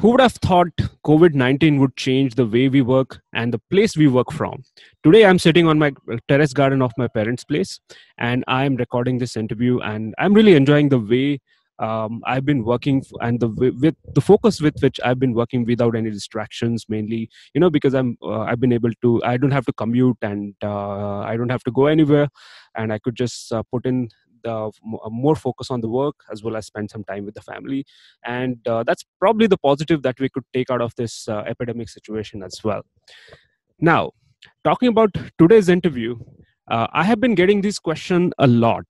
Who would have thought COVID 19 would change the way we work and the place we work from? Today, I'm sitting on my terrace garden of my parents' place and I'm recording this interview, and I'm really enjoying the way um, I've been working f- and the w- with the focus with which I've been working without any distractions, mainly you know because I'm uh, I've been able to I don't have to commute and uh, I don't have to go anywhere, and I could just uh, put in uh, uh, more focus on the work as well as spend some time with the family and uh, that's probably the positive that we could take out of this uh, epidemic situation as well now talking about today's interview uh, i have been getting this question a lot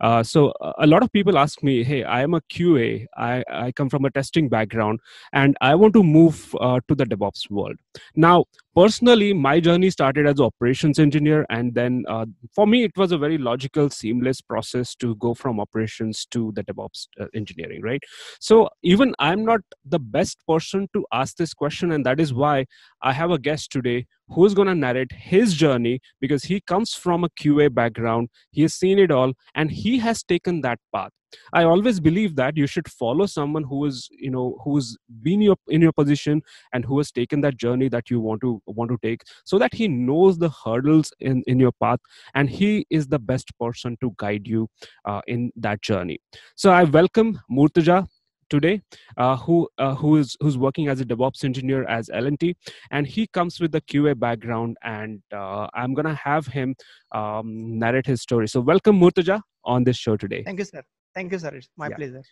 uh, so a lot of people ask me hey i am a qa i, I come from a testing background and i want to move uh, to the devops world now personally my journey started as operations engineer and then uh, for me it was a very logical seamless process to go from operations to the devops uh, engineering right so even i'm not the best person to ask this question and that is why i have a guest today who's going to narrate his journey because he comes from a qa background he has seen it all and he has taken that path i always believe that you should follow someone who is you know who's been your in your position and who has taken that journey that you want to want to take so that he knows the hurdles in in your path and he is the best person to guide you uh, in that journey so i welcome murtaja today, uh, who uh, who is who's working as a DevOps engineer as LNT, and he comes with the QA background, and uh, I'm gonna have him um, narrate his story. So welcome Murtaja on this show today. Thank you, sir. Thank you, sir. my yeah. pleasure.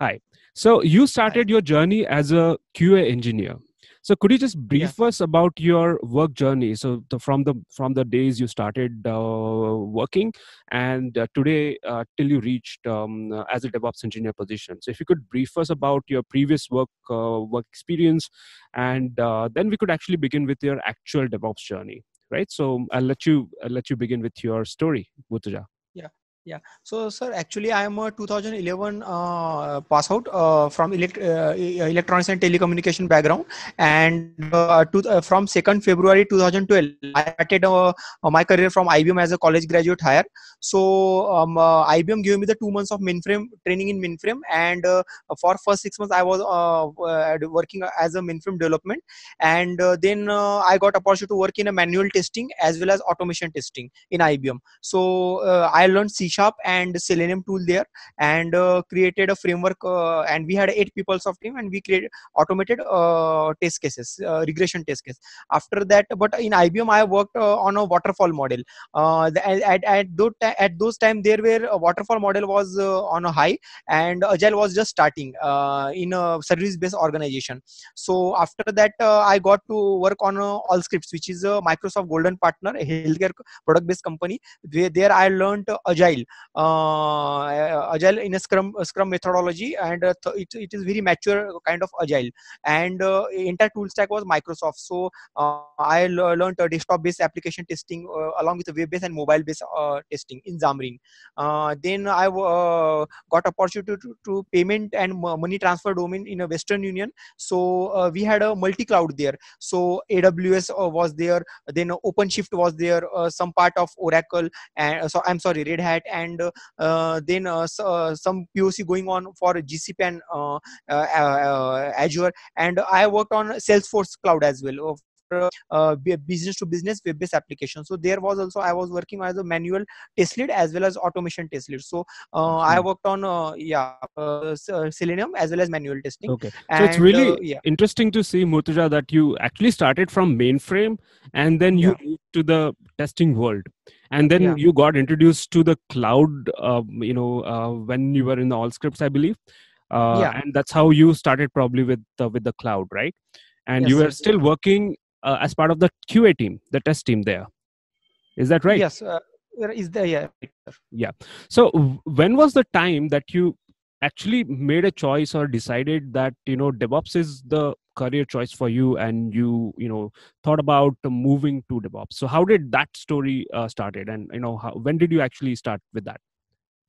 Hi. So you started Hi. your journey as a QA engineer. So could you just brief yeah. us about your work journey? So the, from the from the days you started uh, working and uh, today uh, till you reached um, uh, as a DevOps engineer position. So if you could brief us about your previous work uh, work experience, and uh, then we could actually begin with your actual DevOps journey, right? So I'll let you I'll let you begin with your story, Butuja. Yeah. So, sir, actually, I am a 2011 uh, pass out uh, from elect- uh, uh electronics and telecommunication background, and uh, to, uh, from 2nd February 2012, I started my career from IBM as a college graduate hire. So, um, IBM gave me the two months of mainframe training in mainframe, and for first six months, I was working as a mainframe development, and then I got opportunity to work in a manual testing as well as automation testing in IBM. So, I learned C C-sharp and Selenium tool there and uh, created a framework uh, and we had eight peoples of team and we created automated uh, test cases, regression test case. After that, but in IBM, I worked on a waterfall model. at, at, those at those time, there were a waterfall model was on a high and Agile was just starting in a service-based organization. So after that, I got to work on all scripts which is a microsoft golden partner a healthcare product based company where there i learned agile agile uh, agile in a scrum scrum methodology and uh, it, it is very mature kind of agile and uh, entire tool stack was microsoft so I learned desktop based application testing along with web based and mobile based testing in xamarin then i got opportunity to, to payment and money transfer domain in a western union so uh, we had a multi cloud there so aws uh, was there then openshift was there uh, some part of oracle and so i'm sorry red hat and uh, uh, then uh, some POC going on for GCP and Azure. And I worked on Salesforce Cloud as well uh, business to business web based application so there was also i was working as a manual test lead as well as automation test lead so uh, okay. i worked on uh, yeah selenium as well as manual testing okay so and, it's really yeah. interesting to see murtuja that you actually started from mainframe and then you yeah. moved to the testing world and then yeah. you got introduced to the cloud you know uh, when you were in the all scripts i believe uh, yeah. and that's how you started probably with with the cloud right and yes, you were still yeah. working uh, as part of the QA team, the test team there. Is that right? Yes. Uh, is there? Yeah. Yeah. So when was the time that you actually made a choice or decided that you know DevOps is the career choice for you, and you you know thought about moving to DevOps? So how did that story uh, started, and you know how, when did you actually start with that?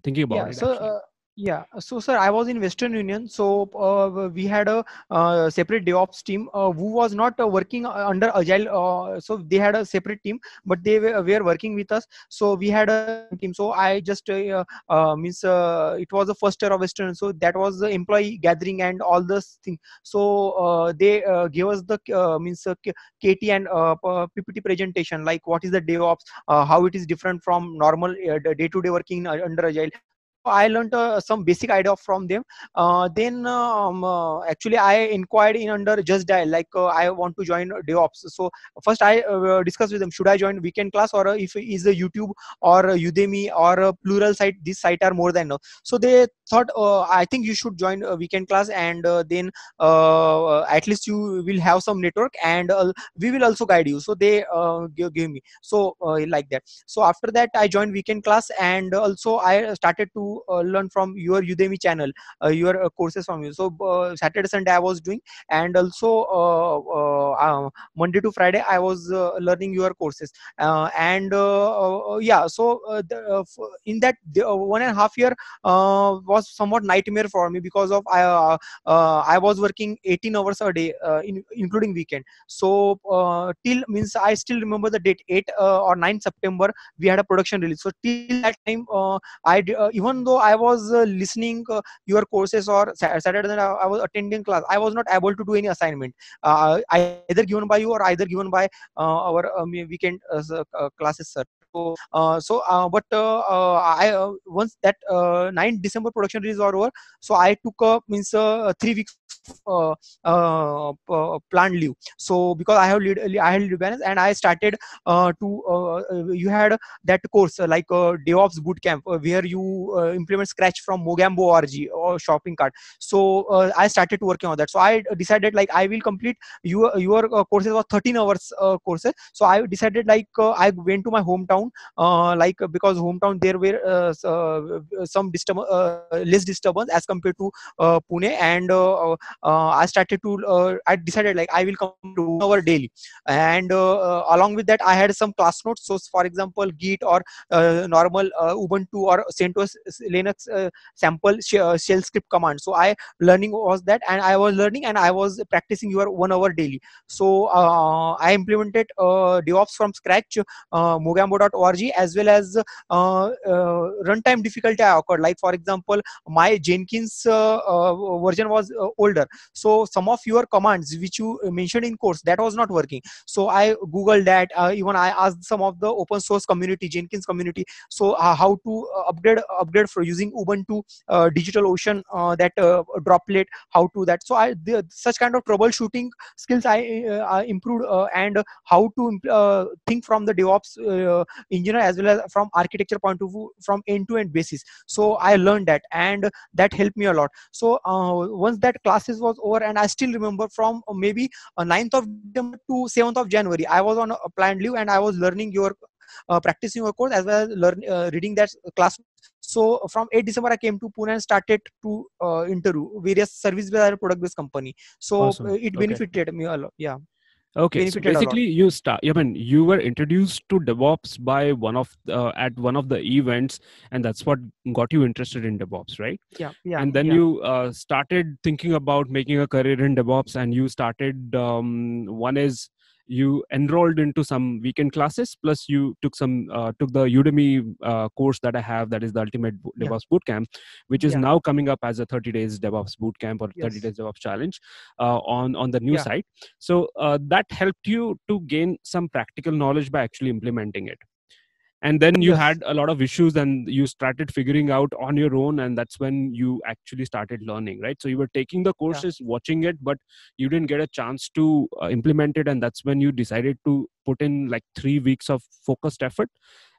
Thinking about yeah, it. So, yeah. So, sir, I was in Western Union. So, uh, we had a uh, separate DevOps team uh, who was not uh, working uh, under Agile. Uh, so, they had a separate team, but they were, were, working with us. So, we had a team. So, I just means it was the first year of Western. So, that was the employee gathering and all this thing. So, they gave us the means KT and PPT presentation, like what is the DevOps, how it is different from normal day to -day working under Agile. I learned uh, some basic idea from them. Uh, then um, uh, actually I inquired in under Just Dial like uh, I want to join DevOps. So first I uh, uh, discussed with them should I join weekend class or if is a YouTube or a Udemy or a plural site. This site are more than enough. So they thought I think you should join a weekend class and then at least you will have some network and we will also guide you. So they gave, gave, me so like that. So after that I joined weekend class and also I started to uh, learn from your Udemy channel, uh, your uh, courses from you. So Saturday, Sunday I was doing, and also um, Monday to Friday I was learning your courses. and yeah, so the, in that one and a half year was somewhat nightmare for me because of I I was working 18 hours a day, in, including weekend. So till means I still remember the date 8 or 9 September we had a production release. So till that time, I even though I was uh, listening uh, your courses or Saturday night I was attending class, I was not able to do any assignment uh, either given by you or either given by uh, our um, uh, weekend uh, classes, sir. So, so but I once that 9 December production release over, so I took up means three weeks uh, uh, uh, plant live so because i have lead, i had balance and i started to you had that course like uh, devops bootcamp where you implement scratch from mogambo org or shopping cart so i started to working on that so i decided like i will complete your your courses was 13 hours courses so i decided like i went to my hometown like because hometown there were some disturb less disturbance as compared to Pune and uh, uh, I started to uh, I decided like I will come to one hour daily, and uh, along with that I had some class notes. So for example, Git or normal Ubuntu or CentOS Linux sample shell script command. So I learning was that, and I was learning and I was practicing your one hour daily. So I implemented DevOps from scratch, Mogambo.org, as well as runtime difficulty I occurred. Like for example, my Jenkins version was old folder so some of your commands which you uh, mentioned in course that was not working so i googled that uh, even i asked some of the open source community jenkins community so uh, how to uh, upgrade upgrade for using ubuntu uh, digital ocean uh, that droplet how to that so i the, such kind of troubleshooting skills i, I improved and how to think from the devops engineer as well as from architecture point of view from end to end basis so i learned that and that helped me a lot so once that class classes was over and i still remember from uh, maybe 9th uh, of December to 7th of january i was on a planned leave and i was learning your uh, practicing your course as well as learn, uh, reading that class. So uh, from 8 December, I came to Pune and started to uh, interview various service-based product-based company. So awesome. it benefited okay. me a lot. Yeah. Okay, so basically, you start. I mean, you were introduced to DevOps by one of uh, at one of the events, and that's what got you interested in DevOps, right? Yeah, yeah. And then yeah. you uh, started thinking about making a career in DevOps, and you started. Um, one is you enrolled into some weekend classes plus you took some uh, took the udemy uh, course that i have that is the ultimate devops yeah. bootcamp which is yeah. now coming up as a 30 days devops bootcamp or 30 yes. days devops challenge uh, on on the new yeah. site so uh, that helped you to gain some practical knowledge by actually implementing it and then you yes. had a lot of issues and you started figuring out on your own and that's when you actually started learning right so you were taking the courses yeah. watching it but you didn't get a chance to uh, implement it and that's when you decided to put in like 3 weeks of focused effort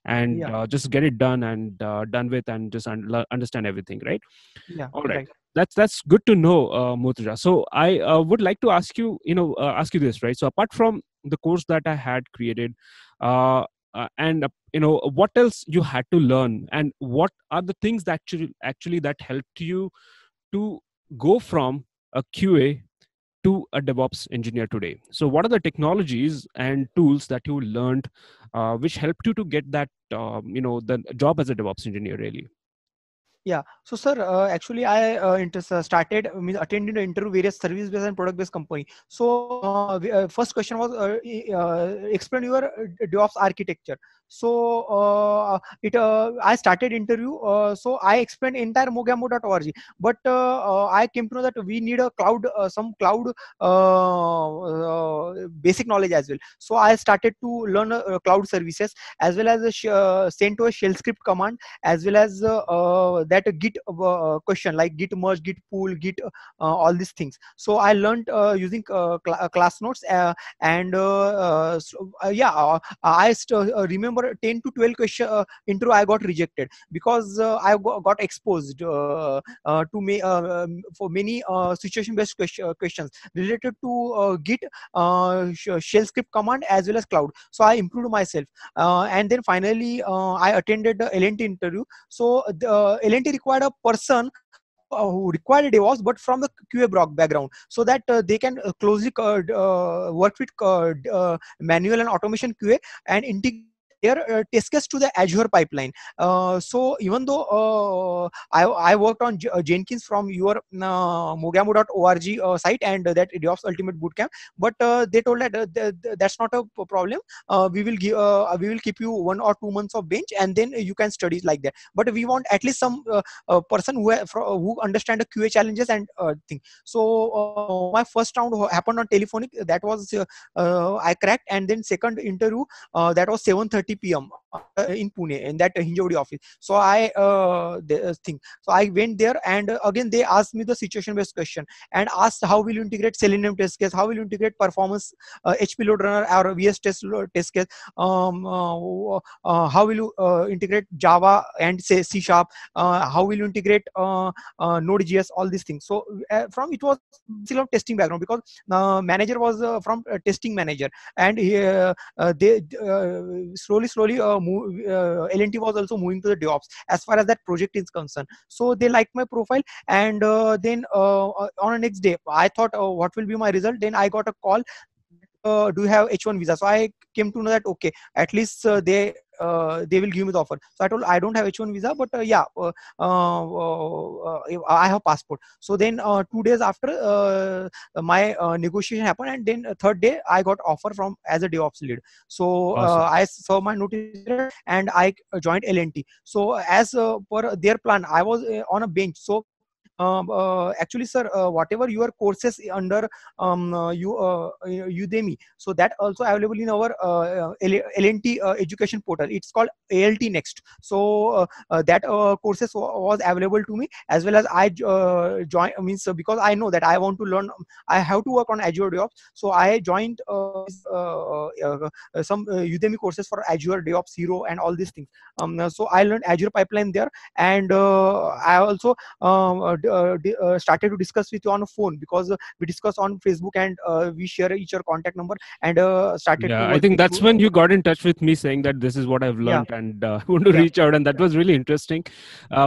and yeah. uh, just get it done and uh, done with and just un- understand everything right yeah all right, right. That's that's good to know, uh, Mutraja. So I uh, would like to ask you, you know, uh, ask you this, right? So apart from the course that I had created, uh, uh, and uh, you know what else you had to learn and what are the things that actually, actually that helped you to go from a qa to a devops engineer today so what are the technologies and tools that you learned uh, which helped you to get that um, you know the job as a devops engineer really yeah. So, sir, uh, actually, I uh, inter- uh, started I uh, mean, attending interview various service-based and product-based company. So, uh, uh, first question was explain your DevOps architecture. So, it I started interview. so, I explained entire Mogamo.org, but I came to know that we need a cloud, some cloud basic knowledge as well. So, I started to learn cloud services as well as a sh- to a shell script command as well as that git uh, uh, question like git merge git pull git uh, all these things so i learned using cl class notes and so, yeah i remember 10 to 12 question intro i got rejected because i got exposed to me um, for many situation based question, questions related to git shell script command as well as cloud so i improved myself and then finally i attended the lnt interview so the lnt definitely required a person uh, who required a divorce but from the qa block background so that uh, they can uh, closely uh, uh, work with manual and automation qa and integrate their test case to the Azure pipeline. Uh, so even though uh, I, I worked on J uh, Jenkins from your mogamu.org site and that DevOps Ultimate Bootcamp, but they told that th th that's not a problem. we will give we will keep you one or two months of bench and then you can study like that. But we want at least some person who who understand the QA challenges and thing. So my first round happened on telephonic. That was I cracked, and then second interview that was 7:30 uh, in pune in that hinjavadi office so i uh, the uh, so i went there and uh, again they asked me the situation based question and asked how will you integrate selenium test case how will you integrate performance uh, hp load runner or vs test test case um, uh, how will you integrate java and say c sharp how will you integrate node.js all these things so from it was still of testing background because manager was from testing manager and they slowly slowly, slowly, uh, move, uh, LNT was also moving to the DevOps as far as that project is concerned. So they liked my profile, and uh, then uh, uh, on the next day, I thought, oh, what will be my result? Then I got a call. do you have H1 visa? So I came to know that okay, at least they uh, they will give me the offer. So I told I don't have H1 visa, but uh, yeah, uh, I have passport. So then two days after my negotiation happened, and then third day I got offer from as a DevOps lead. So awesome. I saw my notice and I joined LNT. So as per their plan, I was on a bench. So um, uh, actually, sir, uh, whatever your courses under um, uh, Udemy, so that also available in our LNT education portal. It's called ALT Next. So that courses was available to me as well as I join means because I know that I want to learn, um, I have to work on Azure DevOps. So I joined some Udemy courses for Azure DevOps Hero and all these things. Um, so I learned Azure pipeline there, and uh, I also um, uh, uh, started to discuss with you on a phone because uh, we discuss on Facebook and we share each other contact number and started. Yeah, I think that's you. when you got in touch with me saying that this is what I've learned yeah. and I want to yeah. reach out, and that was really interesting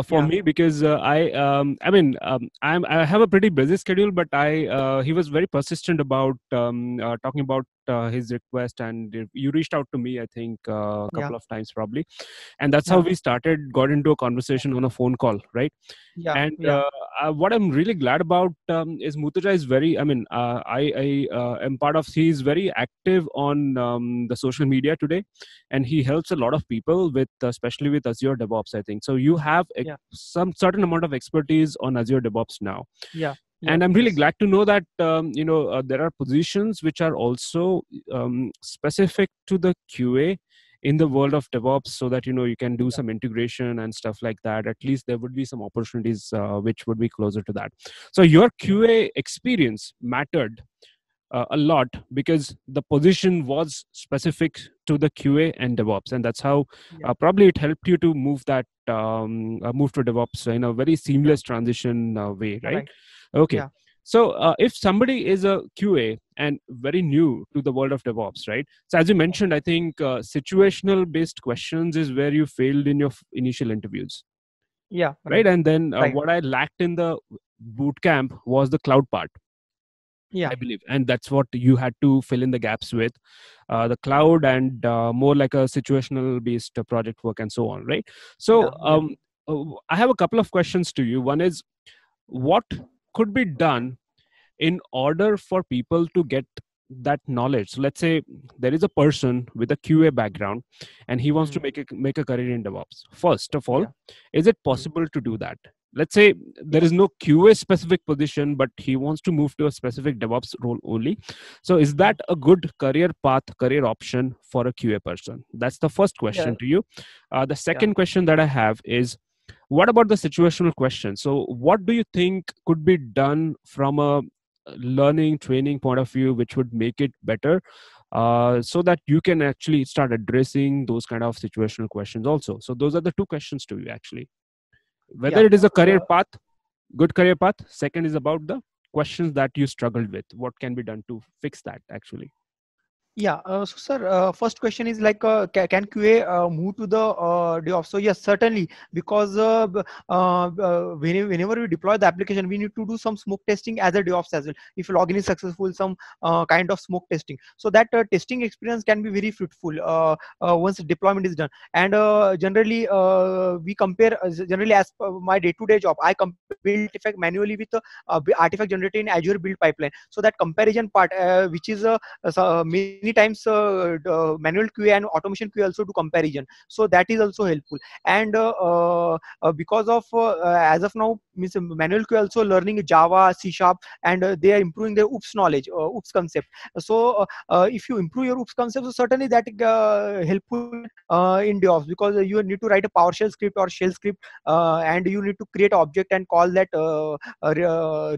for me because I um, I mean um, I'm I have a pretty busy schedule, but I he was very persistent about um, talking about uh, his request and you reached out to me i think uh, a couple yeah. of times probably and that's yeah. how we started got into a conversation on a phone call right yeah and yeah. Uh, uh what i'm really glad about um, is mutaja is very i mean uh, i i am part of he's very active on um, the social media today and he helps a lot of people with especially with azure devops i think so you have ex- some certain amount of expertise on azure devops now yeah and i'm really glad to know that um, you know uh, there are positions which are also um, specific to the qa in the world of devops so that you know you can do some integration and stuff like that at least there would be some opportunities uh, which would be closer to that so your qa experience mattered uh, a lot because the position was specific to the QA and DevOps, and that's how uh, probably it helped you to move that um, uh, move to DevOps in a very seamless transition uh, way, right? right? Okay. Yeah. So uh, if somebody is a QA and very new to the world of DevOps, right? So as you mentioned, I think uh, situational based questions is where you failed in your f- initial interviews. Yeah. Right. right? And then uh, right. what I lacked in the bootcamp was the cloud part. Yeah. I believe. And that's what you had to fill in the gaps with uh, the cloud and uh, more like a situational based uh, project work and so on. Right. So yeah. um, I have a couple of questions to you. One is, what could be done in order for people to get that knowledge so let's say there is a person with a qa background and he wants mm to hmm. make a make a career in devops first of all yeah. is it possible to do that let's say there is no qa specific position but he wants to move to a specific devops role only so is that a good career path career option for a qa person that's the first question yeah. to you uh, the second yeah. question that i have is what about the situational question so what do you think could be done from a learning training point of view which would make it better uh, so that you can actually start addressing those kind of situational questions also so those are the two questions to you actually whether yeah. it is a career uh, path good career path second is about the questions that you struggled with what can be done to fix that actually yeah. Uh, so, sir, uh, first question is like, uh, can QA uh, move to the uh, DevOps? So, yes, certainly, because uh, whenever, whenever we deploy the application, we need to do some smoke testing as a DevOps as well. If login is successful, some kind of smoke testing. So that testing experience can be very fruitful once deployment is done. And generally, we compare generally as my day-to-day job, I compare build artifact manually with artifact generated in Azure build pipeline. So that comparison part, which is a, a, a main many times uh, uh, manual QA and automation QA also do comparison. So that is also helpful. And uh, uh because of uh, uh, as of now, manual QA also learning Java, C Sharp, and they are improving their OOPS knowledge, OOPS concept. So if you improve your OOPS concept, so certainly that helpful in DevOps because you need to write a PowerShell script or shell script, and you need to create object and call that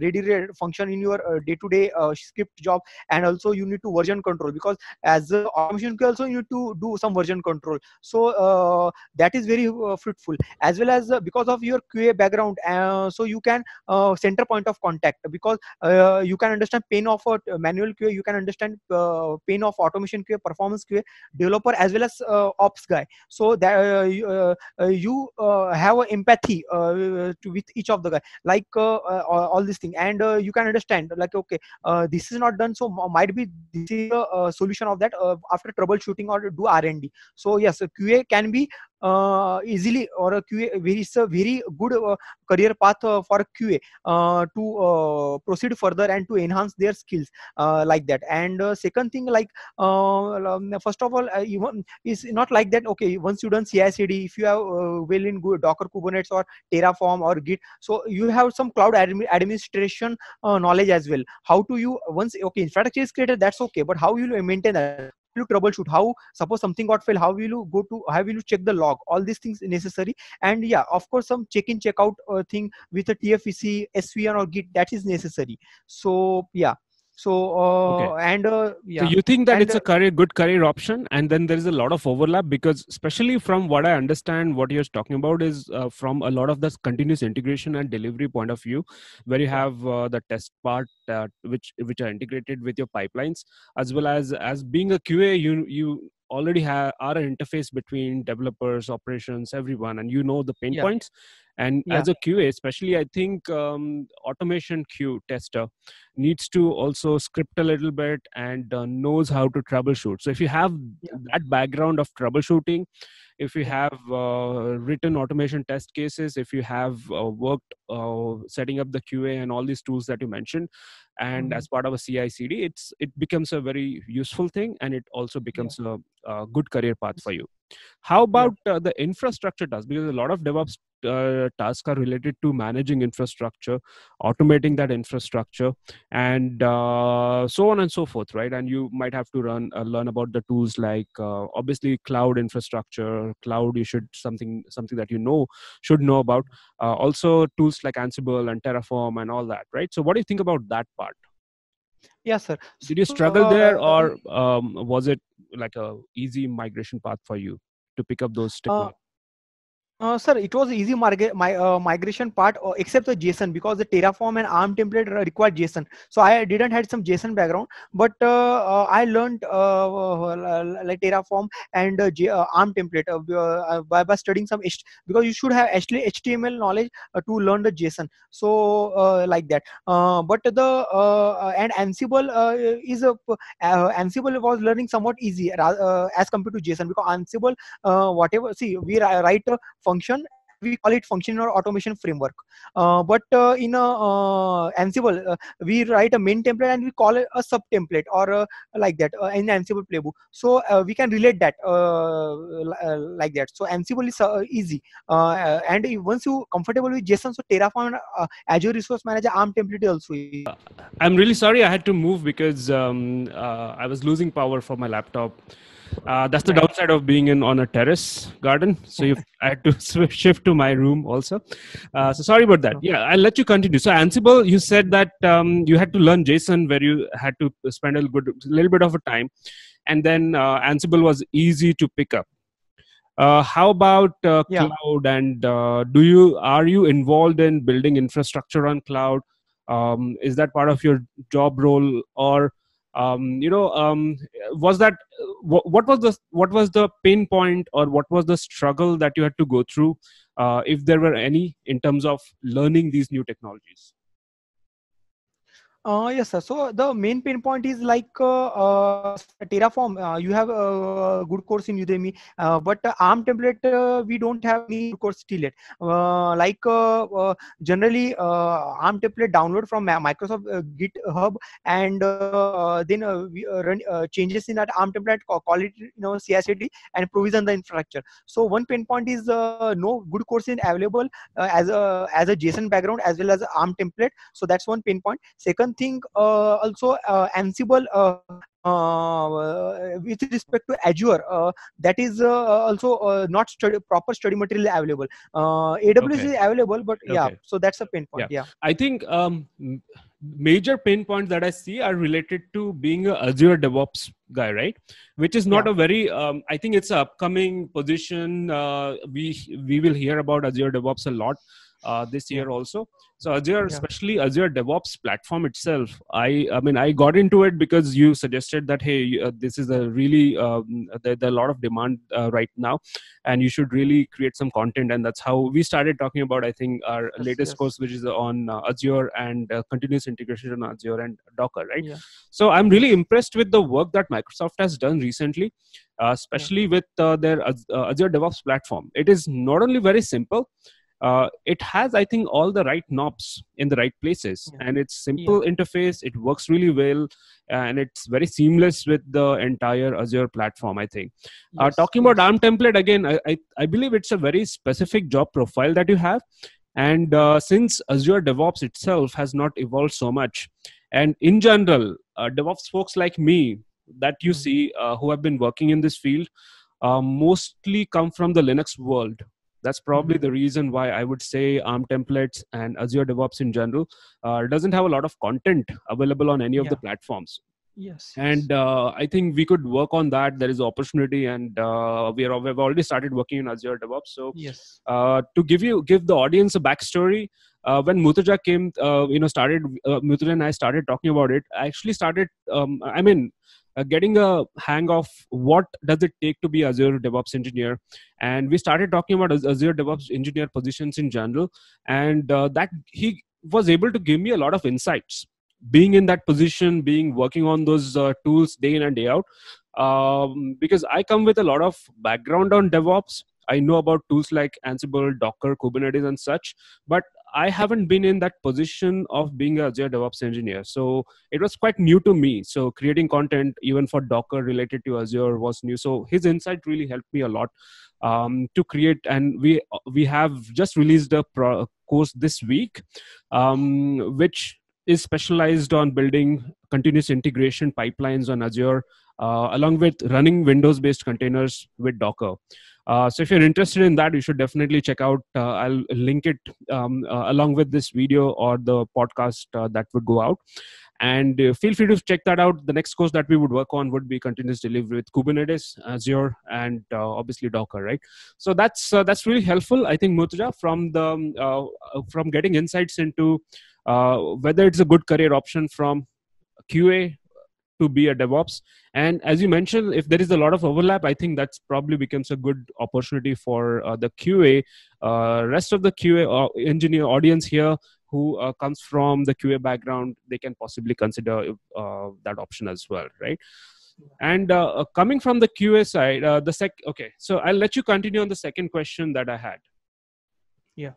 ready function in your day-to-day -day, script job, and also you need to version control because because as uh, automation we also need to do some version control so uh, that is very uh, fruitful as well as uh, because of your qa background uh, so you can center point of contact because you can understand pain of a manual qa you can understand pain of automation qa performance qa developer as well as ops guy so that you have empathy to, with each of the guy like all these things and you can understand like okay this is not done so might be this is a, a Solution of that uh, after troubleshooting or do r&d so yes qa can be uh, easily or a QA very a very good uh, career path uh, for QA to proceed further and to enhance their skills like that. And second thing, like uh, first of all, even is not like that. Okay, once you done CI/CD, if you have well in good Docker, Kubernetes, or Terraform or Git, so you have some cloud admi- administration knowledge as well. How to you once okay infrastructure is created, that's okay, but how you maintain that? to troubleshoot how suppose something got failed how will you go to how will you check the log all these things necessary and yeah of course some check in check out uh, thing with a tfec svn or git that is necessary so yeah so uh, okay. and uh, yeah. So you think that and, it's a career, good career option, and then there is a lot of overlap because, especially from what I understand, what you're talking about is uh, from a lot of this continuous integration and delivery point of view, where you have uh, the test part uh, which which are integrated with your pipelines, as well as as being a QA, you you already have are an interface between developers, operations, everyone, and you know the pain yeah. points and yeah. as a qa especially i think um, automation QA tester needs to also script a little bit and uh, knows how to troubleshoot so if you have yeah. that background of troubleshooting if you have uh, written automation test cases if you have uh, worked uh, setting up the qa and all these tools that you mentioned and mm-hmm. as part of a ci cd it's it becomes a very useful thing and it also becomes yeah. a, a, good career path for you how about uh, the infrastructure does because a lot of devops uh, tasks are related to managing infrastructure automating that infrastructure and uh, so on and so forth right and you might have to run uh, learn about the tools like uh, obviously cloud infrastructure cloud you should something something that you know should know about uh, also tools like ansible and terraform and all that right so what do you think about that part yes sir did you struggle uh, there or um, was it like a easy migration path for you to pick up those technologies uh, sir, it was easy marg- my, uh, migration part uh, except the JSON because the Terraform and ARM template required JSON. So I didn't had some JSON background, but uh, uh, I learned uh, like Terraform and J- ARM template by, by studying some H- because you should have actually HTML knowledge to learn the JSON. So like that. but the and Ansible is a Ansible was learning somewhat easy as compared to JSON because Ansible whatever see we write function we call it function or automation framework. Uh, but uh, in a, uh, Ansible, uh, we write a main template and we call it a sub template or uh, like that uh, in Ansible playbook. So we can relate that like that. So Ansible is easy. and once you comfortable with JSON, so Terraform, Azure Resource Manager, ARM template also. I'm really sorry I had to move because um, I was losing power for my laptop. Uh, that's the right. downside of being in on a terrace garden. So you, I had to shift to my room also. Uh, so sorry about that. Yeah, I'll let you continue. So Ansible, you said that um, you had to learn JSON where you had to spend a good little bit of a time, and then uh, Ansible was easy to pick up. Uh, how about uh, yeah. cloud? And uh, do you are you involved in building infrastructure on cloud? Um, is that part of your job role or um, you know um, was that what, what, was the what was the pain point or what was the struggle that you had to go through uh, if there were any in terms of learning these new technologies uh, yes, sir. So the main pain point is like uh, uh, Terraform. Uh, you have a uh, good course in Udemy, uh, but ARM template we don't have any course still yet. like generally, ARM template download from Microsoft GitHub and then we run changes in that ARM template, call it you know CI/CD and provision the infrastructure. So one pain point is no good course is available as a as a JSON background as well as ARM template. So that's one pain point. Second think uh, also uh, Ansible uh, uh, with respect to Azure, uh, that is uh, also not study, proper study material available. AWS okay. is available, but okay. yeah, so that's a pain point. Yeah, yeah. I think um, major pain points that I see are related to being a Azure DevOps guy, right? Which is not yeah. a very. Um, I think it's an upcoming position. we we will hear about Azure DevOps a lot uh, this year also. So Azure, yeah. especially Azure DevOps platform itself, I I mean I got into it because you suggested that hey uh, this is a really um, there, there, are a lot of demand uh, right now, and you should really create some content, and that's how we started talking about I think our yes, latest yes. course which is on uh, Azure and uh, continuous integration on Azure and Docker, right? Yeah. So I'm really impressed with the work that Microsoft has done recently. Uh, especially yeah. with their Azure DevOps platform, it is not only very simple, uh, it has i think all the right knobs in the right places yeah. and it's simple yeah. interface it works really well and it's very seamless with the entire azure platform i think uh, yes. uh, talking about arm template again I, I, I, believe it's a very specific job profile that you have and uh, since azure devops itself has not evolved so much and in general uh, devops folks like me that you mm-hmm. see uh, who have been working in this field mostly come from the linux world that's probably mm-hmm. the reason why I would say ARM templates and Azure DevOps in general uh, doesn't have a lot of content available on any of yeah. the platforms. Yes, And uh, I think we could work on that. There is opportunity, and uh, we are we've already started working in Azure DevOps. So yes. Uh, to give you give the audience a backstory, uh, when Mutaja came, uh, you know, started uh, Mutaja and I started talking about it. I actually started. Um, I mean, uh, getting a hang of what does it take to be Azure DevOps engineer. And we started talking about Azure DevOps engineer positions in general, and uh, that he was able to give me a lot of insights. Being in that position, being working on those uh, tools day in and day out, um, because I come with a lot of background on DevOps. I know about tools like Ansible, Docker, Kubernetes, and such, but I haven't been in that position of being a Azure DevOps engineer. So it was quite new to me. So creating content, even for Docker related to Azure, was new. So his insight really helped me a lot um, to create. And we we have just released a pro- course this week, um, which is specialized on building continuous integration pipelines on Azure, uh, along with running Windows-based containers with Docker. Uh, so if you're interested in that, you should definitely check out. Uh, I'll link it um, uh, along with this video or the podcast uh, that would go out. And uh, feel free to check that out. The next course that we would work on would be continuous delivery with Kubernetes, Azure, and uh, obviously Docker, right? So that's that's really helpful. I think Murtuja from the um, from getting insights into whether it's a good career option from QA to be a DevOps. And as you mentioned, if there is a lot of overlap, I think that's probably becomes a good opportunity for uh, the QA, uh, rest of the QA uh, engineer audience here who uh, comes from the QA background, they can possibly consider uh, that option as well, right? And uh, coming from the QA side, the sec. Okay, so I'll let you continue on the second question that I had. Yeah.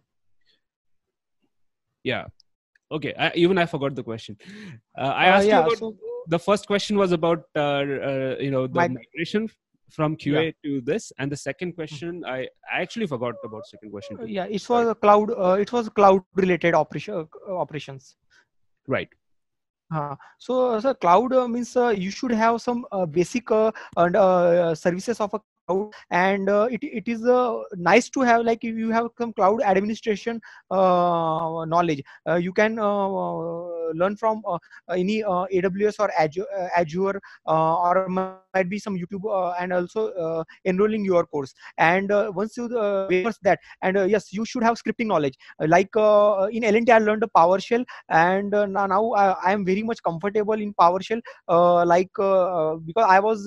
Yeah okay I, even i forgot the question uh, i asked uh, yeah, you about so, the first question was about uh, uh, you know the My- migration from QA yeah. to this, and the second question I, I actually forgot about second question. Yeah, it was a cloud. Uh, it was cloud related operation uh, operations. Right. Uh, so, uh, so cloud uh, means uh, you should have some basic and services of a cloud and uh, it, it is uh, nice to have like if you have some cloud administration uh, knowledge uh, you can uh, learn from uh, any aws or azure, azure or might be some youtube and also enrolling your course and once you uh, that and yes you should have scripting knowledge like in lnt i learned powershell and now I, I, am very much comfortable in powershell like because i was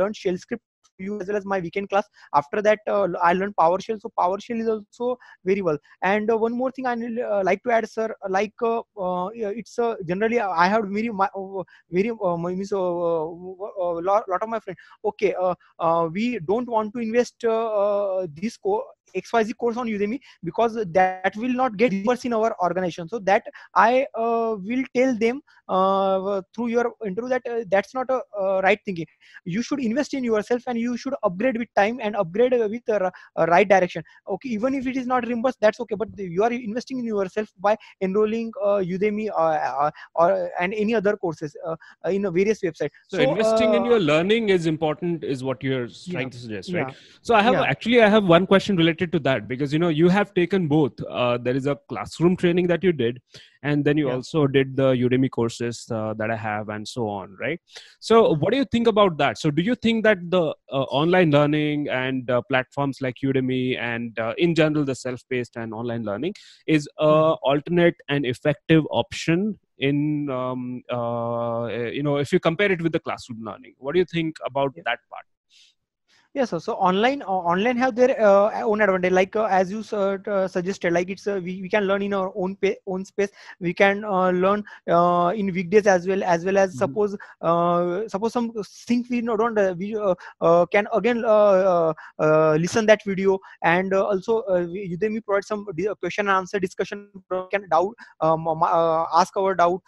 learned shell script you as well as my weekend class. After that, uh, I learned PowerShell. So PowerShell is also very well. And uh, one more thing I uh, like to add, sir, like uh, uh, it's generally I have very my, very means a lot of my friends. Okay, we don't want to invest this course XYZ course on Udemy because that will not get worse in our organization. So that I will tell them uh, through your interview that uh, that's not a uh, right thinking you should invest in yourself and you should upgrade with time and upgrade uh, with the uh, right direction okay even if it is not reimbursed that's okay but you are investing in yourself by enrolling udemy or and any other courses in various websites so, so investing in your learning is important is what you're trying yeah, to suggest right yeah. so i have yeah. actually i have one question related to that because you know you have taken both there is a classroom training that you did and then you yeah. also did the udemy courses uh, that i have and so on right so what do you think about that so do you think that the uh, online learning and uh, platforms like udemy and uh, in general the self-paced and online learning is a mm-hmm. alternate and effective option in um, uh, you know if you compare it with the classroom learning what do you think about yeah. that part Yes, sir. So online uh, online have their uh, own advantage. Like uh, as you uh, uh, suggested, like it's uh, we, we can learn in our own own space. We can learn in weekdays as well as well as mm-hmm. suppose suppose some things we know don't we can again listen that video and also we, then provide some question and answer discussion. can doubt um, ask our doubt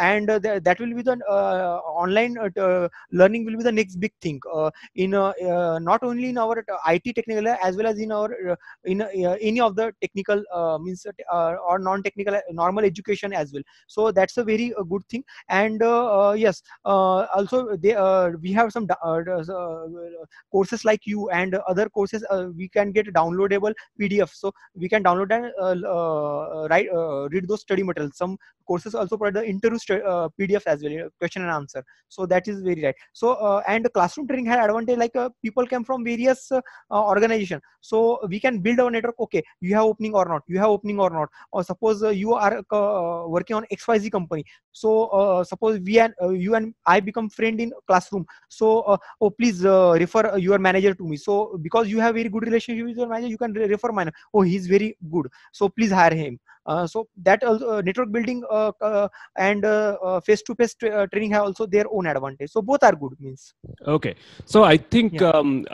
and th- that will be the online learning will be the next big thing in not only in our uh, IT technical as well as in our uh, in uh, any of the technical means or non-technical normal education as well. So that's a very good thing. And yes, also they, we have some courses like you and other courses we can get downloadable PDF. So we can download and write read those study materials. Some courses also provide the interview PDF as well, question and answer. So that is very right. So and classroom training had advantage like people came from various uh, organization so we can build our network okay you have opening or not you have opening or not or suppose uh, you are uh, working on xyz company so uh, suppose we and uh, you and i become friend in classroom so uh, oh please refer your manager to me so because you have very good relationship with your manager you can refer mine oh he's very good so please hire him uh, so that uh, network building uh, and face-to-face training have also their own advantage. So both are good means. Okay, so I think yeah. um,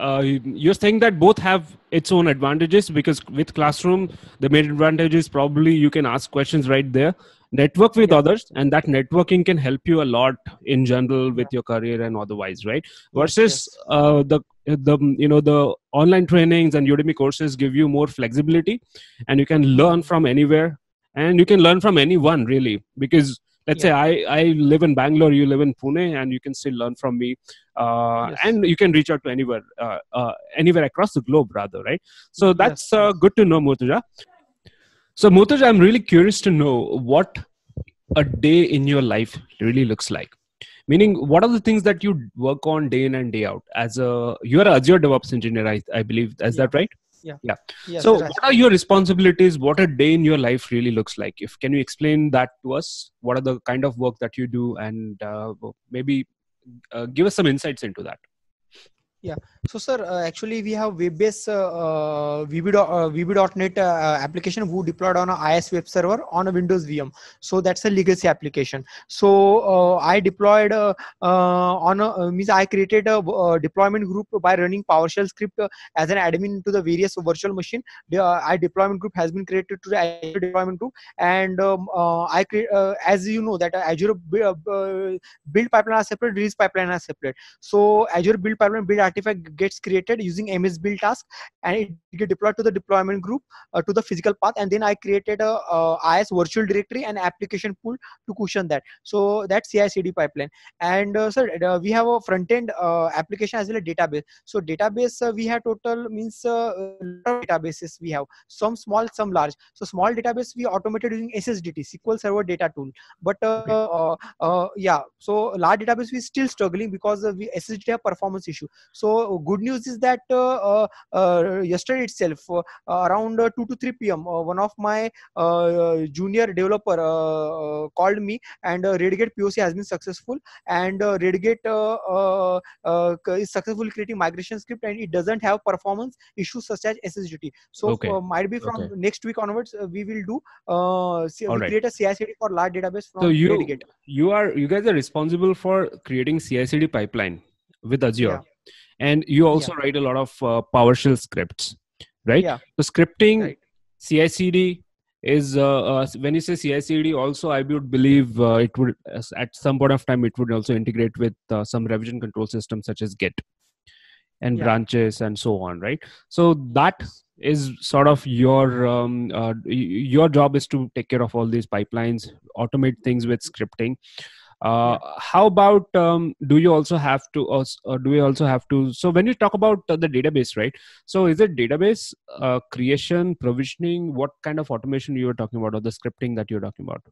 you're saying that both have its own advantages because with classroom the main advantage is probably you can ask questions right there network with yeah. others and that networking can help you a lot in general with yeah. your career and otherwise right versus yes. uh, the uh, the mm, you know the online trainings and udemy courses give you more flexibility and you can learn from anywhere and you can learn from anyone really because let's yeah. say I, I live in bangalore you live in pune and you can still learn from me uh, yes. and you can reach out to anywhere uh, uh, anywhere across the globe rather right so that's uh, yes. good to know murtuja so Motuja, i'm really curious to know what a day in your life really looks like meaning what are the things that you work on day in and day out as a you are azure devops engineer i, I believe is yeah. that right yeah yeah, so right. what are your responsibilities what a day in your life really looks like if can you explain that to us what are the kind of work that you do and uh, maybe uh, give us some insights into that yeah. So, sir, uh, actually, we have web-based uh, VB, uh, VB.NET uh, uh, application who deployed on a IS web server on a Windows VM. So that's a legacy application. So uh, I deployed uh, on a means I created a, deployment group by running PowerShell script as an admin to the various virtual machine. The I deployment group has been created to the Azure deployment group, and um, I create as you know that Azure build pipeline are separate, release pipeline are separate. So Azure build pipeline build artifact gets created using ms build task and it get deployed to the deployment group uh, to the physical path and then i created a, is virtual directory and application pool to cushion that so that's ci cd pipeline and uh, sir uh, we have a front end uh, application as well as database so database uh, we have total means databases we have some small some large so small database we automated using ssdt sql server data tool but yeah so large database we still struggling because we ssdt have performance issue so good news is that uh, uh, uh, yesterday itself, around 2 to 3 p.m., one of my junior developer called me and Redgate POC has been successful and Redgate is successful creating migration script and it doesn't have performance issues such as SSGT. So okay. might be from okay. next week onwards, we will do we right. create a CI/CD for large database from so you, Redgate. You are you guys are responsible for creating CI/CD pipeline with Azure. Yeah and you also yeah. write a lot of uh, PowerShell scripts, right? Yeah. So scripting, right. CI/CD is uh, uh, when you say CI/CD, also I would believe uh, it would at some point of time it would also integrate with uh, some revision control systems such as Git and yeah. branches and so on, right? So that is sort of your um, uh, your job is to take care of all these pipelines, automate things with scripting uh, yeah. how about um, do you also have to or, uh, uh, do we also have to so when you talk about uh, the database right so is it database uh, creation provisioning what kind of automation you were talking about or the scripting that you're talking about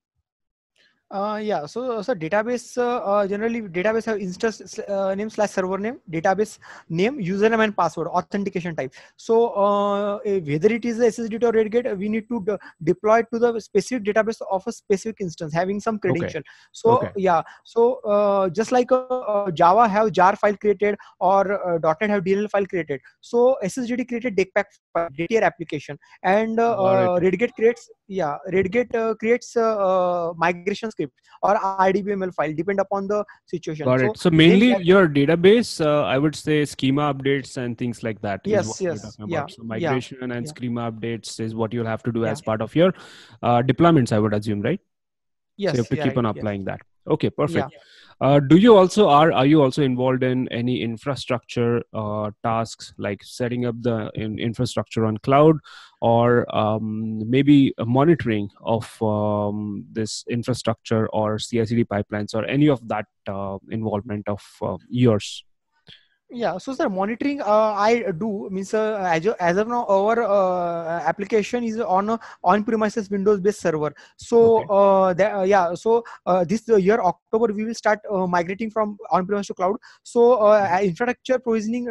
uh, yeah, so uh, so database uh, uh, generally database have instance uh, name slash server name, database name, username and password, authentication type. So uh, whether it is SSD or RedGate, we need to deploy to the specific database of a specific instance having some credential. Okay. So okay. yeah, so just like Java have jar file created or .NET have DLL file created. So SSD created deckpack, DTR application, and right. RedGate creates yeah RedGate creates migrations script or rdbml file depend upon the situation Got so, it. so mainly your database uh, i would say schema updates and things like that yes yes yeah, so migration yeah, and yeah. schema updates is what you'll have to do yeah. as part of your uh, deployments i would assume right yes so you have to keep on applying that okay perfect uh, do you also are are you also involved in any infrastructure uh, tasks like setting up the in infrastructure on cloud or um, maybe monitoring of um, this infrastructure or CI/CD pipelines or any of that uh, involvement of uh, yours? yeah so sir monitoring uh, i do means uh, as, as of now our uh, application is on uh, on premises windows based server so okay. Uh, that, uh, yeah so this year october we will start migrating from on premises to cloud so mm-hmm. infrastructure provisioning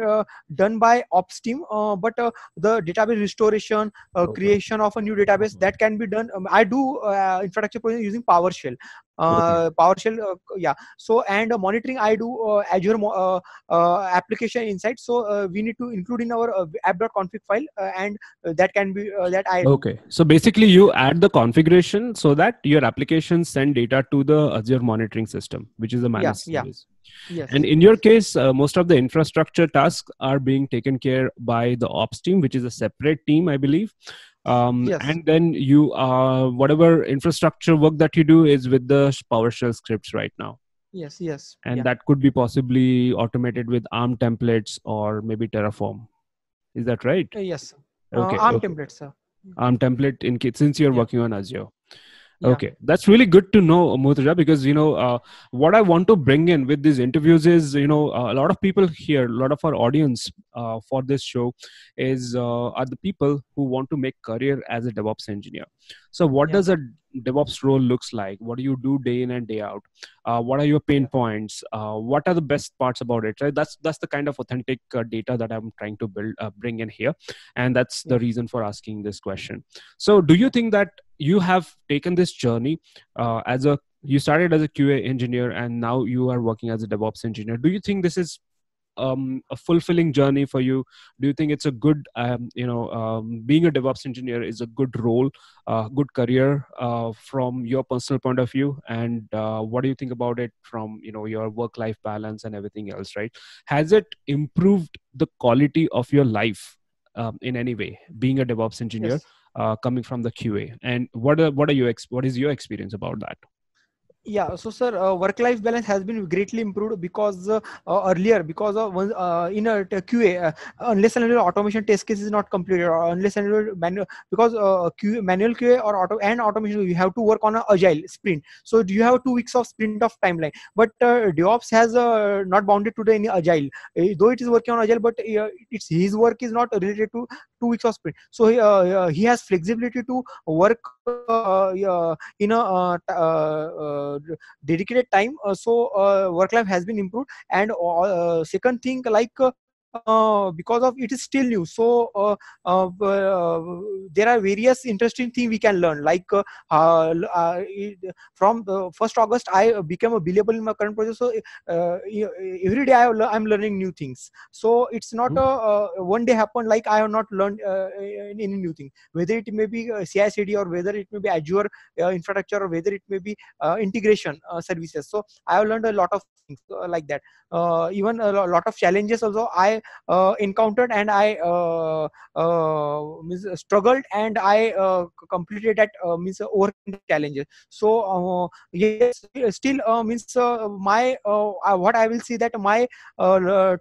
done by ops team but the database restoration okay. creation of a new database mm-hmm. that can be done um, i do infrastructure provisioning using powershell uh, PowerShell. Uh, yeah. So and uh, monitoring, I do uh, Azure uh, uh, application inside. So we need to include in our uh, app.config file, and that can be that I. Okay. So basically, you add the configuration so that your applications send data to the Azure monitoring system, which is the managed yeah, service. Yeah. Yes. And in your case, uh, most of the infrastructure tasks are being taken care by the ops team, which is a separate team, I believe um, yes. and then you uh, whatever infrastructure work that you do is with the powershell scripts right now yes yes and yeah. that could be possibly automated with arm templates or maybe terraform is that right uh, yes uh, okay, arm okay. templates sir arm template in case since you're yeah. working on azure yeah. Okay, that's really good to know, Murtuja, because you know uh, what I want to bring in with these interviews is you know uh, a lot of people here, a lot of our audience uh, for this show is uh, are the people who want to make career as a DevOps engineer. So, what yeah. does a DevOps role looks like? What do you do day in and day out? Uh, what are your pain points? Uh, what are the best parts about it? Right? That's that's the kind of authentic data that I'm trying to build bring in here, and that's yeah. the reason for asking this question. So, do you think that you have taken this journey uh, as a you started as a qa engineer and now you are working as a devops engineer do you think this is um, a fulfilling journey for you do you think it's a good um, you know um, being a devops engineer is a good role uh, good career uh, from your personal point of view and uh, what do you think about it from you know your work life balance and everything else right has it improved the quality of your life um, in any way being a devops engineer yes. Uh, coming from the QA. And what are, uh, what are your ex- what is your experience about that? yeah so sir uh, work life balance has been greatly improved because uh, uh, earlier because uh, of in a qa unless and automation test case is not completed or unless and manual because QA, manual qa or auto and automation you have to work on an agile sprint so you have two weeks of sprint of timeline but devops has not bounded to the any agile eh, though it is working on agile but it's his work is not related to two weeks of sprint so he, uh, he uh, has flexibility to work uh, uh in a uh, dedicated time so work life has been improved and second thing like uh, because of it is still new so uh, uh, uh there are various interesting things we can learn like uh, from first august i became a billable in my current project so every day I am learning new things so it's not mm-hmm. a, one day happen like i have not learned any new thing whether it may be cicd or whether it may be azure infrastructure or whether it may be integration services so i have learned a lot of things like that even a lot of challenges also i uh, encountered and I uh, uh, struggled and I completed that means over challenges. So yes, still means my what I will see that my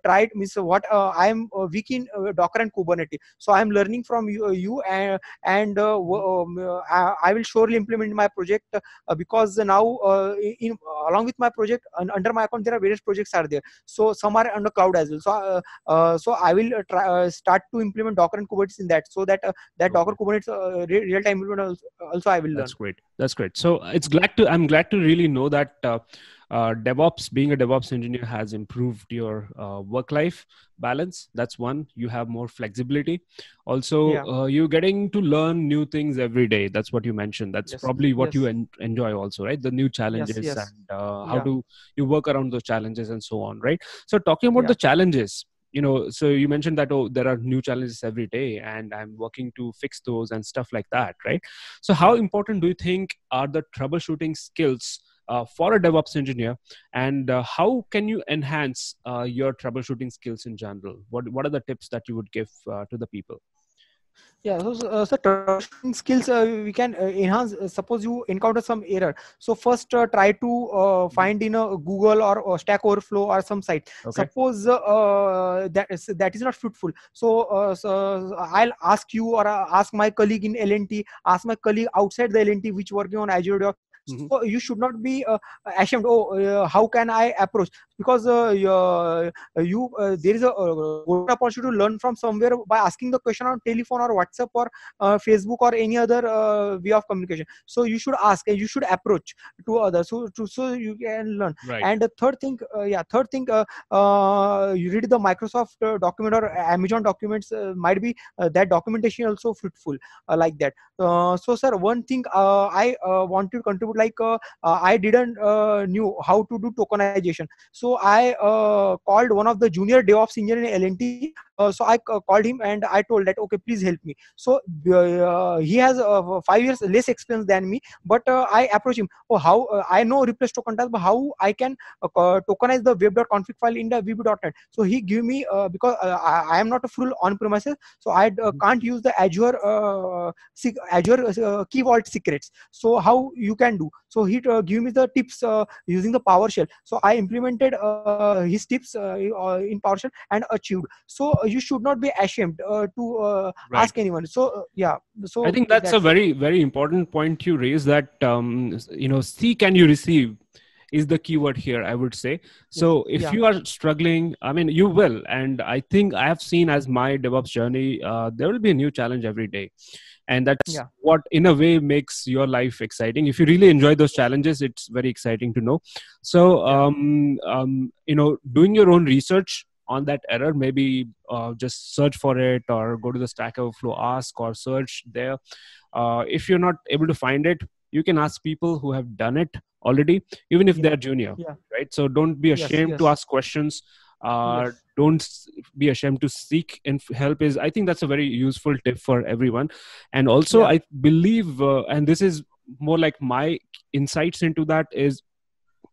tried means what I am weak in Docker and Kubernetes. So I am learning from you, you and, and um, I, I, will surely implement my project because now in along with my project and under my account there are various projects are there so some are under cloud as well so uh, uh, so I will try, uh, start to implement Docker and Kubernetes in that, so that uh, that Docker Kubernetes re- real time implement also, also, I will learn. That's great. That's great. So it's glad to I'm glad to really know that. Uh, DevOps, being a DevOps engineer has improved your uh, work life balance. That's one. You have more flexibility. Also, yeah. uh, you're getting to learn new things every day. That's what you mentioned. That's yes. probably what yes. you en- enjoy also, right? The new challenges yes, and how yeah. do you work around those challenges and so on, right? So, talking about yeah. the challenges, you know so you mentioned that oh there are new challenges every day and i'm working to fix those and stuff like that right so how important do you think are the troubleshooting skills uh, for a DevOps engineer, and uh, how can you enhance uh, your troubleshooting skills in general? What What are the tips that you would give uh, to the people? Yeah, so, uh, so troubleshooting skills uh, we can uh, enhance. Uh, suppose you encounter some error, so first uh, try to uh, find in a Google or, or, Stack Overflow or some site. Okay. Suppose that is that is not fruitful, so, so I'll ask you or ask my colleague in LNT, ask my colleague outside the LNT which working on Azure mm-hmm. so you should not be uh, ashamed oh uh, how can i approach because uh, uh, you uh, there is a good opportunity to learn from somewhere by asking the question on telephone or whatsapp or facebook or any other way of communication so you should ask and you should approach to others so to, so you can learn right. and the third thing yeah third thing you read the microsoft document or amazon documents might be that documentation also fruitful like that so sir one thing i wanted to contribute like uh, uh, i didn't uh, knew how to do tokenization so i called one of the junior devops engineer in lnt so i called him and i told that okay please help me so he has five years less experience than me but i approach him oh how i know replace token task but how i can tokenize the web.config file in the vb.net so he gave me because I, I, am not a full on premises so i mm-hmm. can't use the azure uh, azure uh, key vault secrets so how you can do do so he uh, gave me the tips uh, using the powershell so i implemented uh, his tips in powershell and achieved so you should not be ashamed to right. ask anyone so yeah so i think that's, that's a very very important point you raise that um, you know see can you receive is the keyword here i would say so if yeah. you are struggling i mean you will and i think i have seen as my devops journey uh, there will be a new challenge every day and that's yeah. what in a way makes your life exciting if you really enjoy those challenges it's very exciting to know so um, um, you know doing your own research on that error maybe uh, just search for it or go to the stack overflow ask or search there uh, if you're not able to find it you can ask people who have done it already even if yeah. they're junior yeah. right so don't be ashamed yes, yes. to ask questions uh, yes don't be ashamed to seek and help is i think that's a very useful tip for everyone and also yeah. i believe uh, and this is more like my insights into that is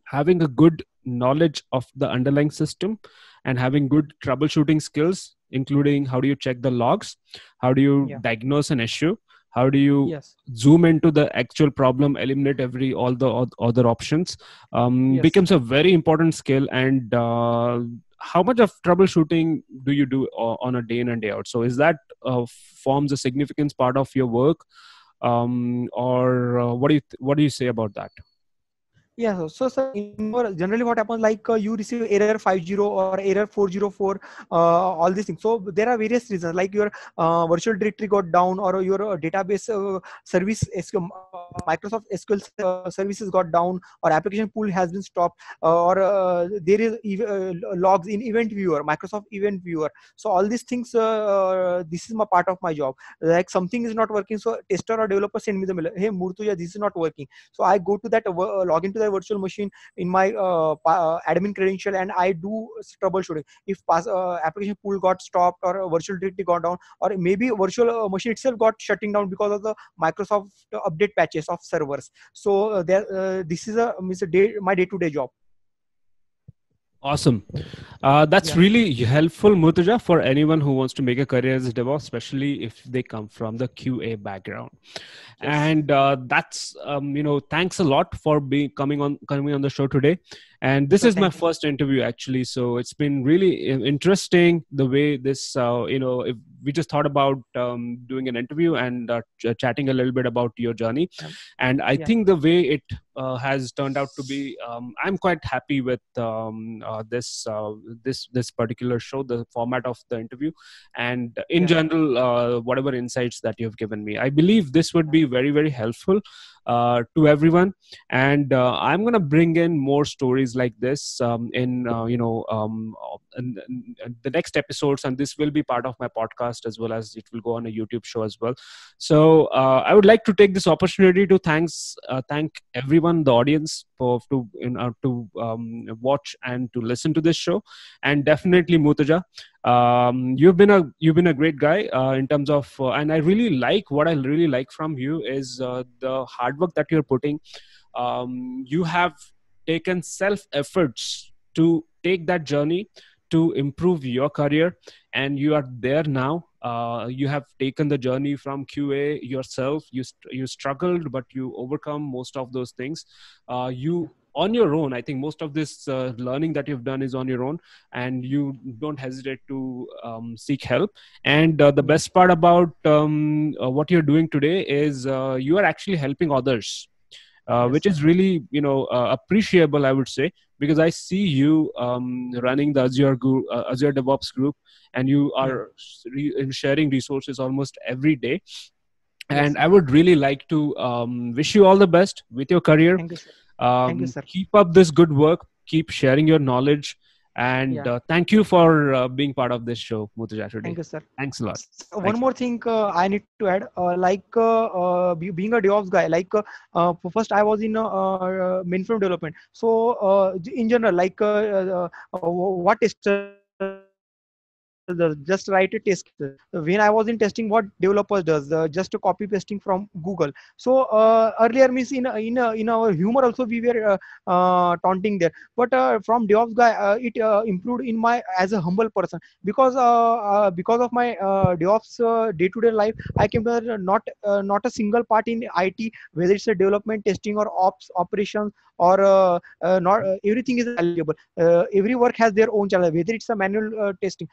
having a good knowledge of the underlying system and having good troubleshooting skills including how do you check the logs how do you yeah. diagnose an issue how do you yes. zoom into the actual problem eliminate every all the other options um, yes. becomes a very important skill and uh, how much of troubleshooting do you do uh, on a day in and day out so is that uh, forms a significant part of your work um, or uh, what do you th- what do you say about that Yes, yeah, so, so, generally what happens like uh, you receive error 50 or error 404, uh, all these things. So there are various reasons like your uh, virtual directory got down or your uh, database uh, service, SQL, uh, Microsoft SQL services got down or application pool has been stopped or there is logs in event viewer, Microsoft event viewer. So all these things, this is my part of my job. Like something is not working. So tester or developer send me the mail, hey Murtuja, this is not working. So I go to that, log into virtual machine in my uh, uh, admin credential and I do troubleshooting. If pass, uh, application pool got stopped or uh, virtual directory got down or maybe virtual uh, machine itself got shutting down because of the Microsoft update patches of servers. So there, this is a, a day, my day to -day job. Awesome. Uh, that's yeah. really helpful, Murtaja, for anyone who wants to make a career as a DevOps, especially if they come from the QA background. Yes. And uh, that's, um, you know, thanks a lot for being coming on coming on the show today. And this so is my you. first interview actually, so it's been really interesting the way this, uh, you know, if we just thought about um, doing an interview and uh, ch- chatting a little bit about your journey, yeah. and I yeah. think the way it uh, has turned out to be, um, I'm quite happy with um, uh, this uh, this this particular show, the format of the interview, and in yeah. general, uh, whatever insights that you've given me, I believe this would be very very helpful uh, to everyone. And uh, I'm gonna bring in more stories like this um, in uh, you know um, in, in the next episodes, and this will be part of my podcast as well as it will go on a YouTube show as well. So uh, I would like to take this opportunity to thanks uh, thank everyone, the audience, for to in, uh, to um, watch and to listen to this show, and definitely Mutaja um, you've been a you've been a great guy uh, in terms of uh, and i really like what i really like from you is uh, the hard work that you're putting um, you have taken self efforts to take that journey to improve your career and you are there now uh, you have taken the journey from qa yourself you you struggled but you overcome most of those things uh, you on your own. I think most of this uh, learning that you've done is on your own, and you don't hesitate to um, seek help. And uh, the best part about um, uh, what you're doing today is uh, you are actually helping others. Uh, which is really, you know, uh, appreciable, I would say, because I see you um, running the Azure group, Azure DevOps group, and you hmm. are re- sharing resources almost every day and i would really like to um, wish you all the best with your career you, um, thank you, sir. Keep up this good work. Keep sharing your knowledge. And yeah. uh, thank you for uh, being part of this show, Muthuja. Thank you, sir. Thanks a lot. So One more thing uh, I need to add, uh, like uh, uh, being a DevOps guy, like first I was in mainframe development. So in general, like what is just write a test when i was in testing what developers does uh, just copy pasting from google so uh, earlier means in in uh, in our humor also we were uh, uh taunting there but uh, from devops guy it improved in my as a humble person because because of my devops day to day life i can not not a single part in it whether it's a development testing or ops operations or not everything is valuable every work has their own challenge whether it's a manual testing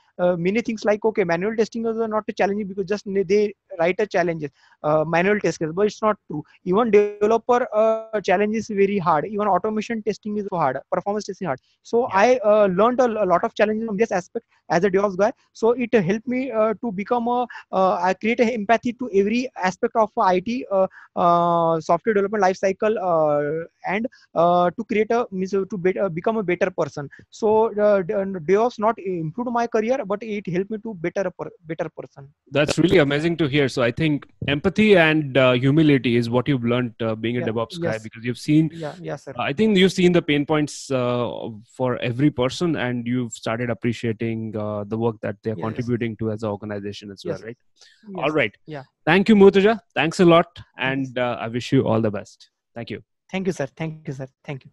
many things like okay manual testing are not a challenging because just they write a challenges uh, manual testers but it's not true even developer uh, challenge is very hard even automation testing is hard performance testing hard so yeah. i uh, learned a, a, lot of challenges from this aspect as a devops guy so it helped me uh, to become a uh, create an empathy to every aspect of it uh, software development life cycle and to create a to be, become a better person so uh, devops not improved my career but it helped me to better a better person that's really amazing to hear so i think empathy and uh, humility is what you've learned uh, being a yeah, devops guy yes. because you've seen yeah, yeah sir. i think you've seen the pain points uh, for every person and you've started appreciating uh, the work that they're yes. contributing to as an organization as well yes. right all right yeah thank you mutaja thanks a lot and uh, i wish you all the best thank you thank you sir thank you sir thank you